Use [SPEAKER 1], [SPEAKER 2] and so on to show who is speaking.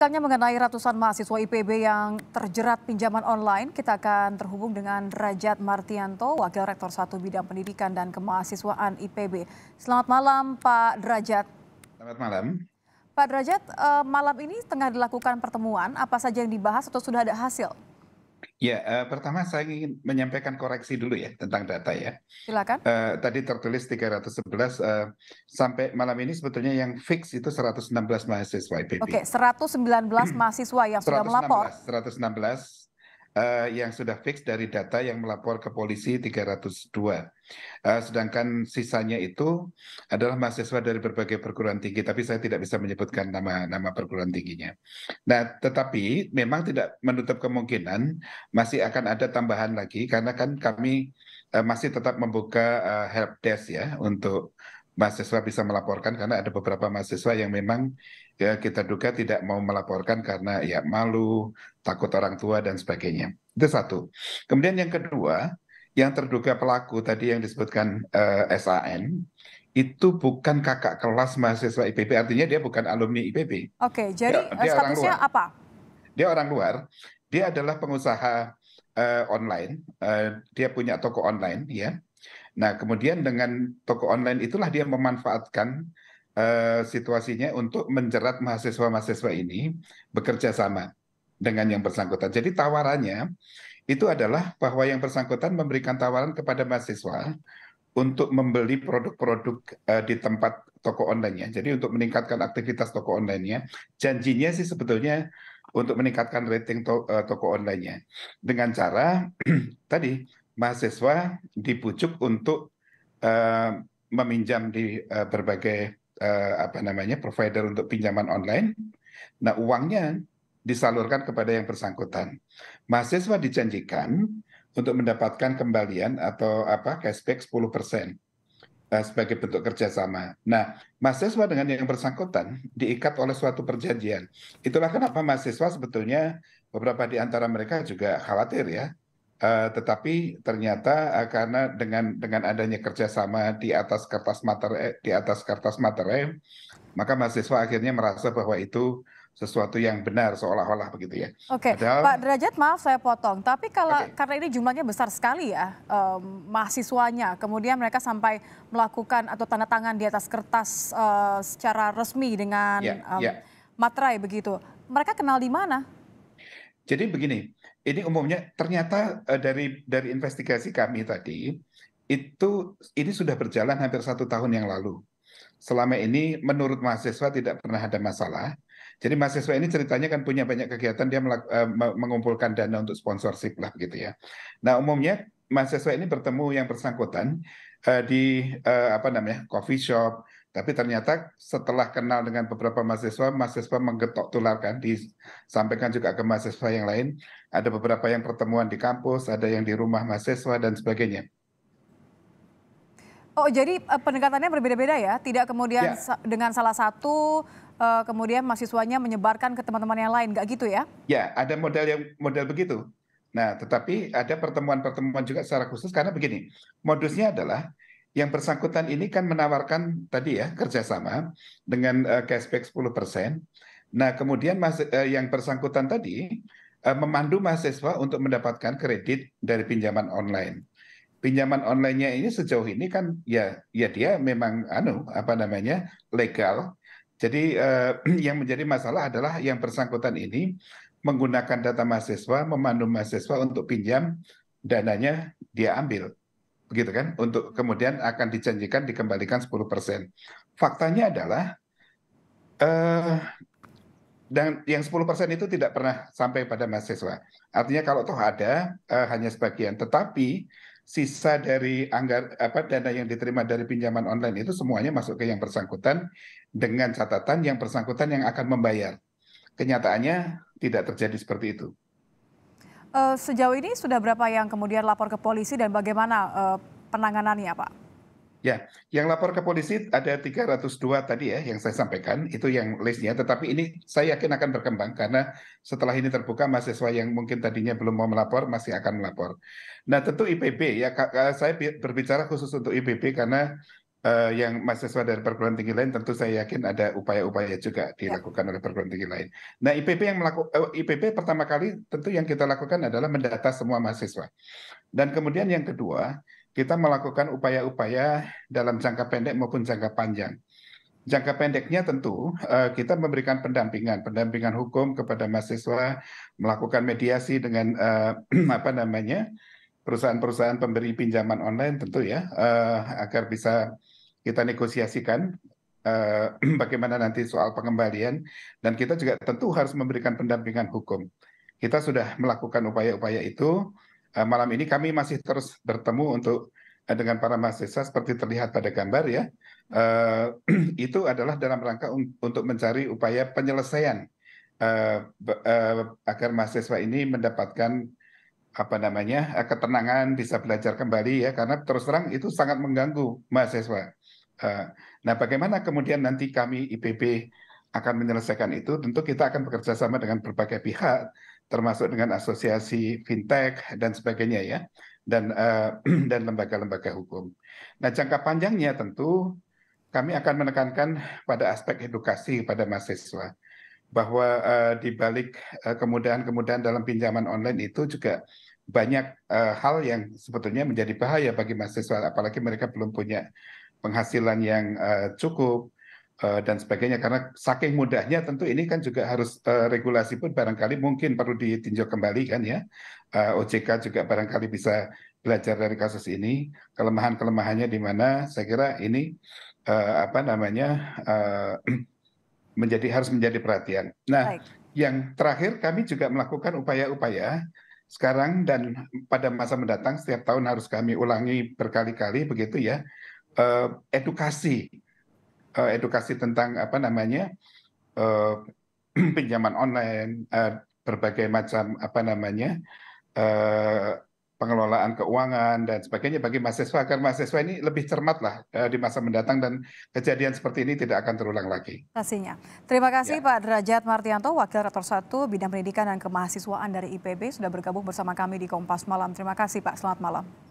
[SPEAKER 1] Misalnya mengenai ratusan mahasiswa IPB yang terjerat pinjaman online, kita akan terhubung dengan Rajat Martianto, Wakil Rektor 1 Bidang Pendidikan dan Kemahasiswaan IPB. Selamat malam Pak Derajat.
[SPEAKER 2] Selamat malam.
[SPEAKER 1] Pak Derajat, eh, malam ini tengah dilakukan pertemuan, apa saja yang dibahas atau sudah ada hasil?
[SPEAKER 2] Ya, uh, pertama saya ingin menyampaikan koreksi dulu ya tentang data ya. Silakan. Uh, tadi tertulis 311 uh, eh, sampai malam ini sebetulnya yang fix itu 116 mahasiswa IPB. Oke,
[SPEAKER 1] 119 mahasiswa yang 116, sudah melapor.
[SPEAKER 2] 116 Eh, yang sudah fix dari data yang melapor ke polisi 302. Uh, eh, sedangkan sisanya itu adalah mahasiswa dari berbagai perguruan tinggi, tapi saya tidak bisa menyebutkan nama-nama perguruan tingginya. Nah, tetapi memang tidak menutup kemungkinan masih akan ada tambahan lagi karena kan kami uh, masih tetap membuka uh, help desk ya untuk mahasiswa bisa melaporkan karena ada beberapa mahasiswa yang memang ya kita duga tidak mau melaporkan karena ya malu, takut orang tua dan sebagainya. Itu satu. Kemudian yang kedua, yang terduga pelaku tadi yang disebutkan eh, SAN itu bukan kakak kelas mahasiswa IPB, artinya dia bukan alumni IPB.
[SPEAKER 1] Oke, jadi dia, dia statusnya orang luar. apa?
[SPEAKER 2] Dia orang luar, dia adalah pengusaha uh, online, uh, dia punya toko online, ya nah kemudian dengan toko online itulah dia memanfaatkan eh, situasinya untuk menjerat mahasiswa mahasiswa ini bekerja sama dengan yang bersangkutan jadi tawarannya itu adalah bahwa yang bersangkutan memberikan tawaran kepada mahasiswa untuk membeli produk-produk uh, di tempat toko online-nya. Jadi untuk meningkatkan aktivitas toko online-nya, janjinya sih sebetulnya untuk meningkatkan rating to eh, toko online-nya dengan cara tadi mahasiswa dipujuk untuk uh, meminjam di uh, berbagai uh, apa namanya provider untuk pinjaman online. Nah, uangnya disalurkan kepada yang bersangkutan. Mahasiswa dijanjikan untuk mendapatkan kembalian atau apa cashback 10% uh, sebagai bentuk kerjasama. Nah, mahasiswa dengan yang bersangkutan diikat oleh suatu perjanjian. Itulah kenapa mahasiswa sebetulnya beberapa di antara mereka juga khawatir ya Uh, tetapi ternyata uh, karena dengan dengan adanya kerjasama di atas kertas materai eh, di atas kertas materai maka mahasiswa akhirnya merasa bahwa itu sesuatu yang benar seolah-olah begitu ya.
[SPEAKER 1] Oke, Padahal, Pak Derajat maaf saya potong, tapi kalau okay. karena ini jumlahnya besar sekali ya um, mahasiswanya, kemudian mereka sampai melakukan atau tanda tangan di atas kertas uh, secara resmi dengan yeah, ya, um, yeah. materai begitu, mereka kenal di mana?
[SPEAKER 2] Jadi begini, ini umumnya ternyata eh, dari dari investigasi kami tadi itu ini sudah berjalan hampir satu tahun yang lalu. Selama ini menurut mahasiswa tidak pernah ada masalah. Jadi mahasiswa ini ceritanya kan punya banyak kegiatan dia eh, mengumpulkan dana untuk sponsorship lah gitu ya. Nah umumnya mahasiswa ini bertemu yang bersangkutan uh, di uh, apa namanya coffee shop tapi ternyata setelah kenal dengan beberapa mahasiswa, mahasiswa menggetok tularkan, disampaikan juga ke mahasiswa yang lain. Ada beberapa yang pertemuan di kampus, ada yang di rumah mahasiswa dan sebagainya.
[SPEAKER 1] Oh, jadi eh, pendekatannya berbeda-beda ya? Tidak kemudian ya. dengan salah satu eh, kemudian mahasiswanya menyebarkan ke teman-teman yang lain, nggak gitu ya?
[SPEAKER 2] Ya, ada model yang model begitu. Nah, tetapi ada pertemuan-pertemuan juga secara khusus karena begini, modusnya adalah yang bersangkutan ini kan menawarkan tadi ya kerjasama dengan uh, cashback 10 persen. Nah kemudian mas, uh, yang bersangkutan tadi uh, memandu mahasiswa untuk mendapatkan kredit dari pinjaman online. Pinjaman onlinenya ini sejauh ini kan ya ya dia memang anu apa namanya legal. Jadi uh, yang menjadi masalah adalah yang bersangkutan ini menggunakan data mahasiswa memandu mahasiswa untuk pinjam dananya dia ambil begitu kan? Untuk hmm. kemudian akan dijanjikan dikembalikan 10 persen. Faktanya adalah eh, dan yang 10 persen itu tidak pernah sampai pada mahasiswa. Artinya kalau toh ada eh, hanya sebagian, tetapi sisa dari anggar apa dana yang diterima dari pinjaman online itu semuanya masuk ke yang bersangkutan dengan catatan yang bersangkutan yang akan membayar. Kenyataannya tidak terjadi seperti itu.
[SPEAKER 1] Uh, sejauh ini sudah berapa yang kemudian lapor ke polisi dan bagaimana uh, penanganannya, Pak?
[SPEAKER 2] Ya, yang lapor ke polisi ada 302 tadi ya yang saya sampaikan, itu yang listnya. Tetapi ini saya yakin akan berkembang karena setelah ini terbuka mahasiswa yang mungkin tadinya belum mau melapor masih akan melapor. Nah tentu IPB ya, saya berbicara khusus untuk IPB karena uh, yang mahasiswa dari perguruan tinggi lain tentu saya yakin ada upaya-upaya juga ya. dilakukan oleh perguruan tinggi lain. Nah, IPP yang melakukan uh, eh, IPB pertama kali tentu yang kita lakukan adalah mendata semua mahasiswa. Dan kemudian yang kedua, kita melakukan upaya-upaya dalam jangka pendek maupun jangka panjang. Jangka pendeknya tentu eh, kita memberikan pendampingan, pendampingan hukum kepada mahasiswa, melakukan mediasi dengan apa namanya? perusahaan-perusahaan pemberi pinjaman online tentu ya uh, agar bisa kita negosiasikan uh, bagaimana nanti soal pengembalian dan kita juga tentu harus memberikan pendampingan hukum. Kita sudah melakukan upaya-upaya itu. Uh, malam ini kami masih terus bertemu untuk uh, dengan para mahasiswa seperti terlihat pada gambar ya. Uh, itu adalah dalam rangka un untuk mencari upaya penyelesaian uh, uh, agar mahasiswa ini mendapatkan apa namanya eh, ketenangan bisa belajar kembali ya karena terus terang itu sangat mengganggu mahasiswa. Eh, nah bagaimana kemudian nanti kami IPB akan menyelesaikan itu tentu kita akan bekerja sama dengan berbagai pihak termasuk dengan asosiasi fintech dan sebagainya ya dan eh, dan lembaga-lembaga hukum. Nah jangka panjangnya tentu kami akan menekankan pada aspek edukasi pada mahasiswa bahwa uh, di balik uh, kemudahan-kemudahan dalam pinjaman online itu juga banyak uh, hal yang sebetulnya menjadi bahaya bagi mahasiswa apalagi mereka belum punya penghasilan yang uh, cukup uh, dan sebagainya karena saking mudahnya tentu ini kan juga harus uh, regulasi pun barangkali mungkin perlu ditinjau kembali kan ya uh, OJK juga barangkali bisa belajar dari kasus ini kelemahan kelemahannya di mana saya kira ini uh, apa namanya uh, menjadi harus menjadi perhatian. Nah, Baik. yang terakhir kami juga melakukan upaya-upaya sekarang dan pada masa mendatang setiap tahun harus kami ulangi berkali-kali begitu ya eh, edukasi eh, edukasi tentang apa namanya eh, pinjaman online eh, berbagai macam apa namanya eh, pengelolaan keuangan dan sebagainya bagi mahasiswa agar mahasiswa ini lebih cermat lah eh, di masa mendatang dan kejadian seperti ini tidak akan terulang lagi.
[SPEAKER 1] Pastinya. Terima kasih ya. Pak Derajat Martianto, Wakil Rektor 1 Bidang Pendidikan dan Kemahasiswaan dari IPB sudah bergabung bersama kami di Kompas Malam. Terima kasih Pak, selamat malam.